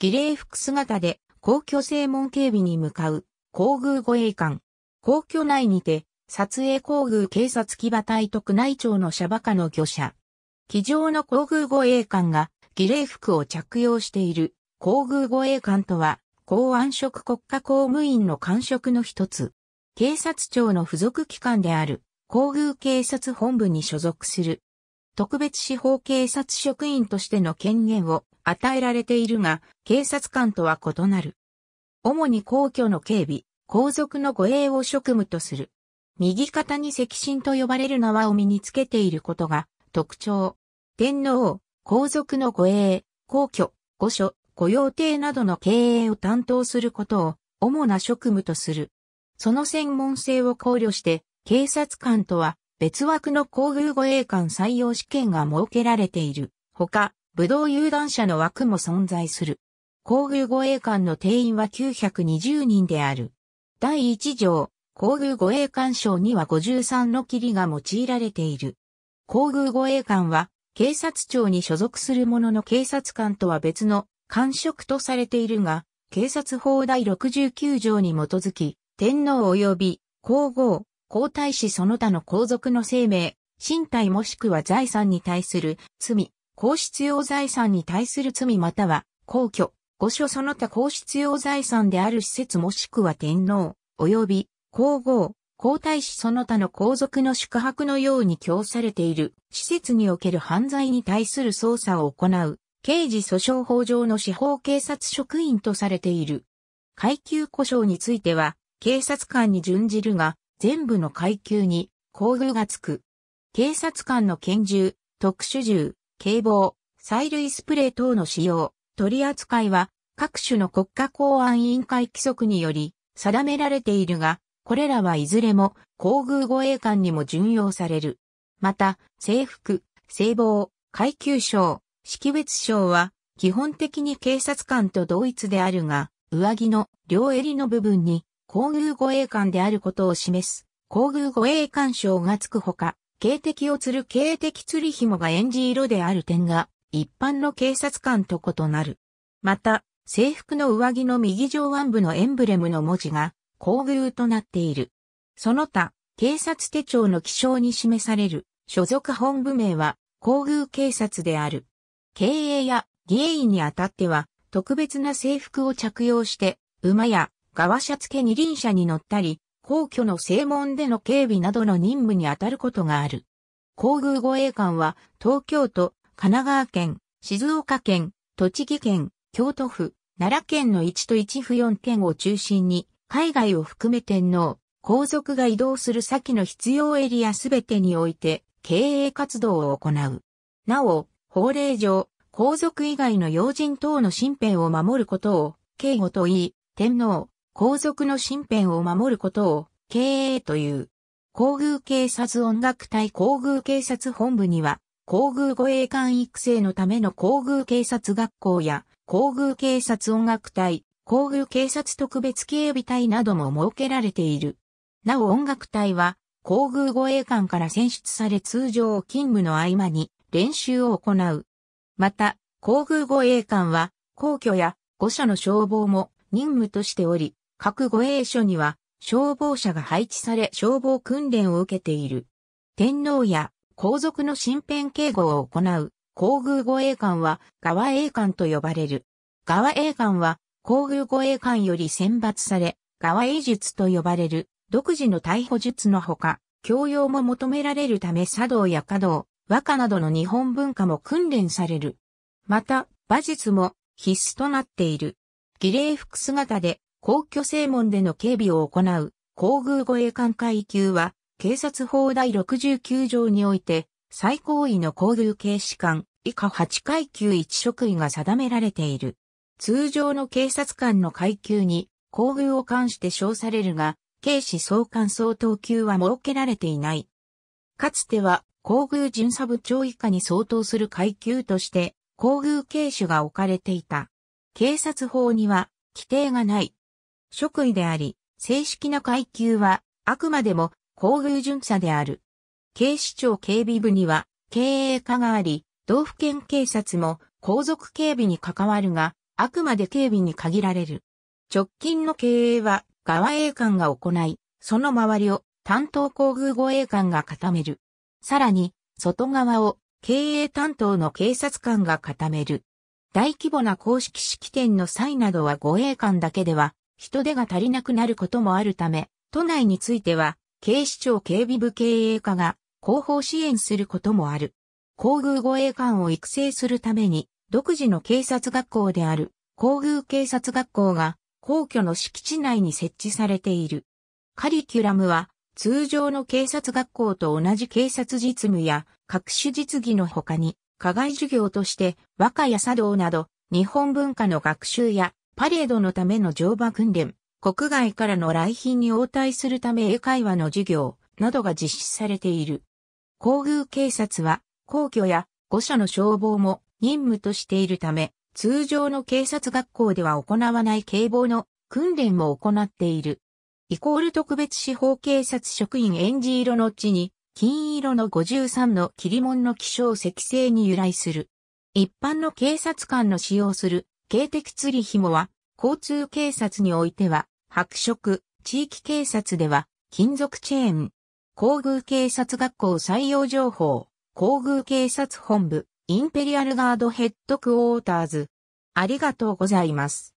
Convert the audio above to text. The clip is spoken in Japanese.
儀礼服姿で皇居正門警備に向かう皇宮護衛官。皇居内にて、撮影皇宮警察騎馬隊特内庁のシャバカの御社。騎乗の皇宮護衛官が儀礼服を着用している皇宮護衛官とは、公安職国家公務員の官職の一つ。警察庁の付属機関である皇宮警察本部に所属する。特別司法警察職員としての権限を与えられているが、警察官とは異なる。主に皇居の警備、皇族の護衛を職務とする。右肩に赤心と呼ばれる縄を身につけていることが特徴。天皇、皇族の護衛、皇居、御所、御用邸などの経営を担当することを主な職務とする。その専門性を考慮して、警察官とは別枠の皇宮護衛官採用試験が設けられている。ほか、武道有段者の枠も存在する。皇宮護衛官の定員は920人である。第1条、皇宮護衛官賞には53の霧が用いられている。皇宮護衛官は、警察庁に所属する者の警察官とは別の官職とされているが、警察法第69条に基づき、天皇及び皇后、皇太子その他の皇族の生命、身体もしくは財産に対する罪、皇室用財産に対する罪または、皇居、御所その他皇室用財産である施設もしくは天皇、及び、皇后、皇太子その他の皇族の宿泊のように供されている施設における犯罪に対する捜査を行う刑事訴訟法上の司法警察職員とされている。階級故障については警察官に準じるが全部の階級に厚遇がつく。警察官の拳銃、特殊銃、警棒、催涙スプレー等の使用、取り扱いは各種の国家公安委員会規則により定められているが、これらはいずれも皇宮護衛官にも準用される。また、制服、制防、階級章、識別章は基本的に警察官と同一であるが、上着の両襟の部分に皇宮護衛官であることを示す皇宮護衛官章がつくほか、警笛を吊る警笛吊り紐が演じ色である点が、一般の警察官と異なる。また、制服の上着の右上腕部のエンブレムの文字が、厚遇となっている。その他、警察手帳の記章に示される、所属本部名は、厚遇警察である。経営や議員にあたっては、特別な制服を着用して、馬や、側車付け二輪車に乗ったり、皇居の正門での警備などの任務に当たることがある。皇宮護衛官は東京都、神奈川県、静岡県、栃木県、京都府、奈良県の1都1府4県を中心に、海外を含め天皇、皇族が移動する先の必要エリアすべてにおいて、経営活動を行う。なお、法令上、皇族以外の要人等の身辺を守ることを、警護と言い、天皇、皇族の身辺を守ることを、経営という。皇宮警察音楽隊皇宮警察本部には、皇宮護衛官育成のための皇宮警察学校や、皇宮警察音楽隊、皇宮警察特別警備隊なども設けられている。なお音楽隊は、皇宮護衛官から選出され通常勤務の合間に練習を行う。また、皇宮護衛官は、皇居や御所の消防も任務としており、各護衛所には消防車が配置され消防訓練を受けている。天皇や皇族の身辺警護を行う皇宮護衛官は側衛官と呼ばれる。側衛官は皇宮護衛官より選抜され、側衛術と呼ばれる独自の逮捕術のほか、教養も求められるため茶道や華道、和歌などの日本文化も訓練される。また、馬術も必須となっている。儀礼服姿で皇居正門での警備を行う皇宮護衛官階級は、警察法第69条において、最高位の皇宮警視官以下8階級1職位が定められている。通常の警察官の階級に皇宮を関して称されるが、警視総監総等級は設けられていない。かつては皇宮巡査部長以下に相当する階級として、皇宮警視が置かれていた。警察法には規定がない。職位であり、正式な階級は、あくまでも、厚遇巡査である。警視庁警備部には、経営課があり、道府県警察も、皇族警備に関わるが、あくまで警備に限られる。直近の経営は、側営官が行い、その周りを担当皇宮護衛官が固める。さらに、外側を経営担当の警察官が固める。大規模な公式式典の際などは護衛官だけでは人手が足りなくなることもあるため、都内については、警視庁警備部経営課が広報支援することもある。皇宮護衛官を育成するために、独自の警察学校である皇宮警察学校が皇居の敷地内に設置されている。カリキュラムは通常の警察学校と同じ警察実務や各種実技の他に課外授業として和歌や茶道など日本文化の学習やパレードのための乗馬訓練、国外からの来賓に応対するため英会話の授業などが実施されている。皇宮警察は皇居や御所の消防も任務としているため、通常の警察学校では行わない警防の訓練も行っている。イコール特別司法警察職員エンジ色の地に、金色の53の切り門の気象石製に由来する。一般の警察官の使用する警笛釣り紐は、交通警察においては、白色、地域警察では、金属チェーン、皇宮警察学校採用情報、皇宮警察本部、インペリアルガードヘッドクォーターズ。ありがとうございます。